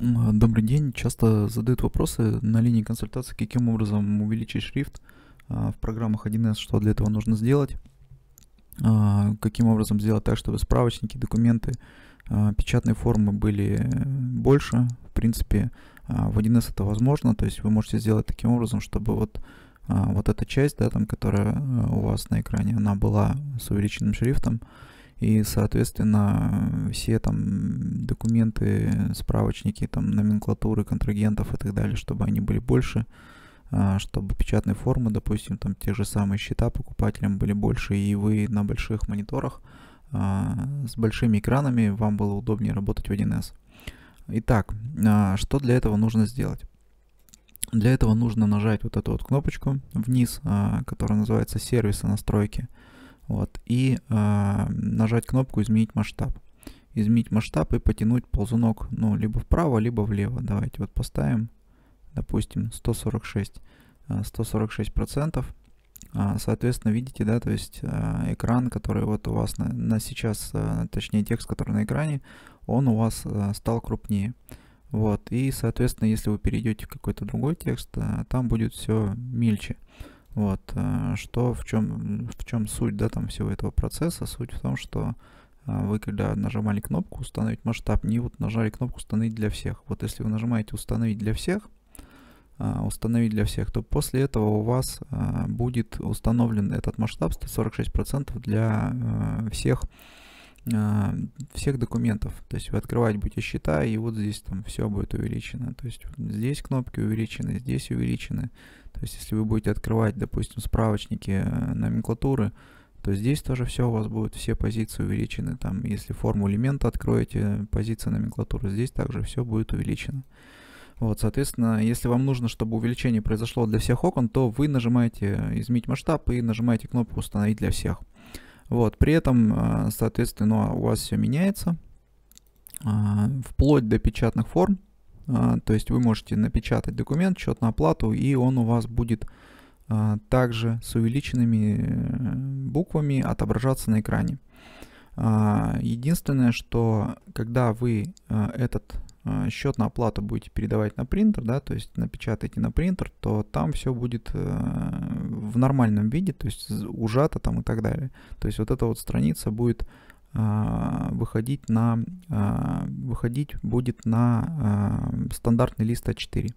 Добрый день. Часто задают вопросы на линии консультации, каким образом увеличить шрифт а, в программах 1С, что для этого нужно сделать, а, каким образом сделать так, чтобы справочники, документы, а, печатные формы были э, больше. В принципе, в 1С это возможно, то есть вы можете сделать таким образом, чтобы вот вот эта часть, да, там, которая э, у вас на экране, она была с увеличенным шрифтом, и, соответственно, все там документы, справочники, там номенклатуры контрагентов и так далее, чтобы они были больше, а, чтобы печатные формы, допустим, там те же самые счета покупателям были больше, и вы на больших мониторах а, с большими экранами вам было удобнее работать в 1С. Итак, а, что для этого нужно сделать? Для этого нужно нажать вот эту вот кнопочку вниз, которая называется «Сервисы настройки». настройки вот, и э, нажать кнопку «Изменить масштаб». Изменить масштаб и потянуть ползунок, ну, либо вправо, либо влево. Давайте вот поставим, допустим, 146. 146 а, процентов. А, соответственно, видите, да, то есть э, экран, который вот у вас на, на сейчас, э, точнее текст, который на экране, он у вас э, стал крупнее. Вот, и, соответственно, если вы перейдете в какой-то другой текст, там будет все мельче. Вот, э, что, в чем, в чем суть, да, там всего этого процесса? Суть в том, что э, вы когда нажимали кнопку «Установить масштаб», не вот нажали кнопку «Установить для всех». Вот если вы нажимаете «Установить для всех», а, установить для всех, то после этого у вас э, будет установлен этот масштаб 146% для всех а, всех документов. То есть вы открывать будете счета, и вот здесь там все будет увеличено. То есть здесь кнопки увеличены, здесь увеличены. То есть если вы будете открывать, допустим, справочники э, номенклатуры, то здесь тоже все у вас будет все позиции увеличены. Там, если форму элемента откроете, позиция номенклатуры, здесь также все будет увеличено. Вот, соответственно, если вам нужно, чтобы увеличение произошло для всех окон, то вы нажимаете «Изменить масштаб» и нажимаете кнопку «Установить для всех». Вот, при этом, э, соответственно, ну, а у вас все меняется, а, вплоть до печатных форм, а, то есть вы можете напечатать документ, счет на оплату, и он у вас будет также с увеличенными э, буквами отображаться на экране. Единственное, что когда вы э, этот счет на оплату будете передавать на принтер, да, то есть напечатаете на принтер, то там все будет в нормальном виде, то есть ужато там и так далее. То есть вот эта вот страница будет а, выходить на а, выходить будет на а, стандартный лист А4.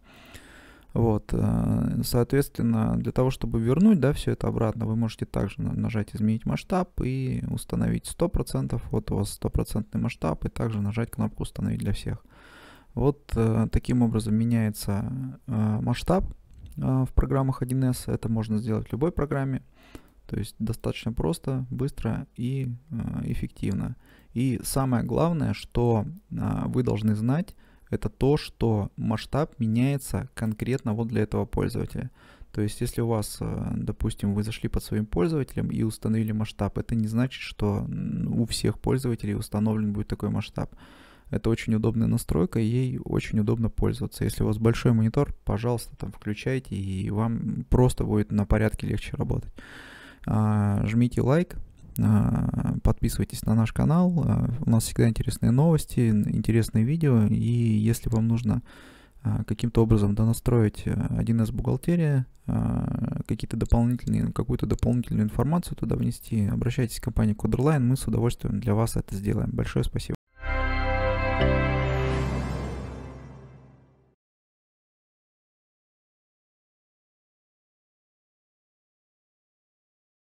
Вот, э, соответственно, для того, чтобы вернуть, да, все это обратно, вы можете также нажать «Изменить масштаб» и установить 100%, вот у вас 100% масштаб, и также нажать кнопку «Установить для всех». Вот э, таким образом меняется э, масштаб а, в программах 1С. Это можно сделать в любой программе. То есть достаточно просто, быстро и а, эффективно. И самое главное, что а, вы должны знать, это то, что масштаб меняется конкретно вот для этого пользователя. То есть, если у вас, допустим, вы зашли под своим пользователем и установили масштаб, это не значит, что у всех пользователей установлен будет такой масштаб. Это очень удобная настройка, и ей очень удобно пользоваться. Если у вас большой монитор, пожалуйста, там включайте, и вам просто будет на порядке легче работать. А, жмите лайк, а, подписывайтесь на наш канал. А, у нас всегда интересные новости, интересные видео. И если вам нужно каким-то образом донастроить 1С бухгалтерия, какие-то дополнительные, какую-то дополнительную информацию туда внести, обращайтесь к компании Coderline, мы с удовольствием для вас это сделаем. Большое спасибо.